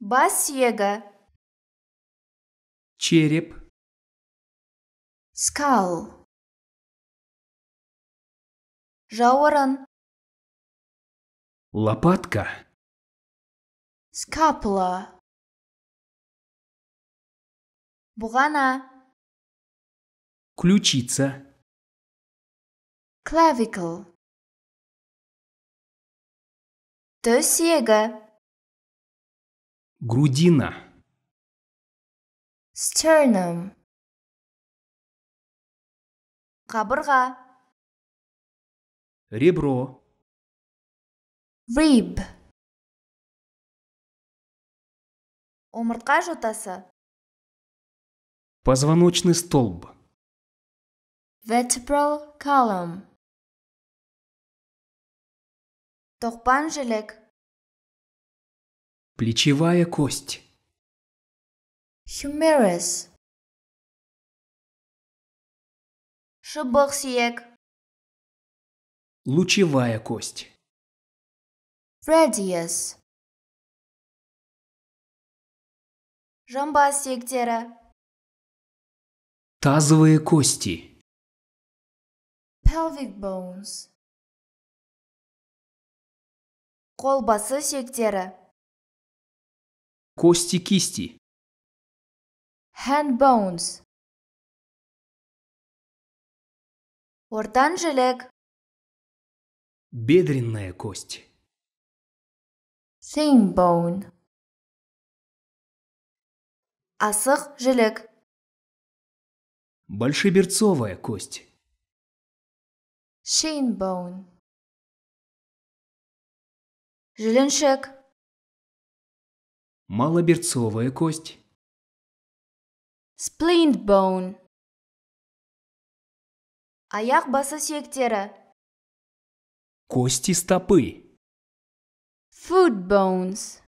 бас сүйегі череп скал жауырын лопатка скапла бұғана ключица клавикл төсегі Грудина. Sternum. Кабырға. Ребро. Rib. Омыртқа жотасы. Позвоночный столб. Vertebral column. Тоқпан жілік. Плечевая кость. Humerus. Шебоксиек. Лучевая кость. Radius. Жамбас Тазовые кости. Pelvic bones. Колбасы сектора. Кости кисти. Hand bones. Ортан желег. Бедренная кость. Thin bone. Асық желек. Большеберцовая кость. Shin bone. Жіліншік. Малоберцовая кость. Splint bone. Аяқ басы сүйектері. Кости стопы. Foot bones.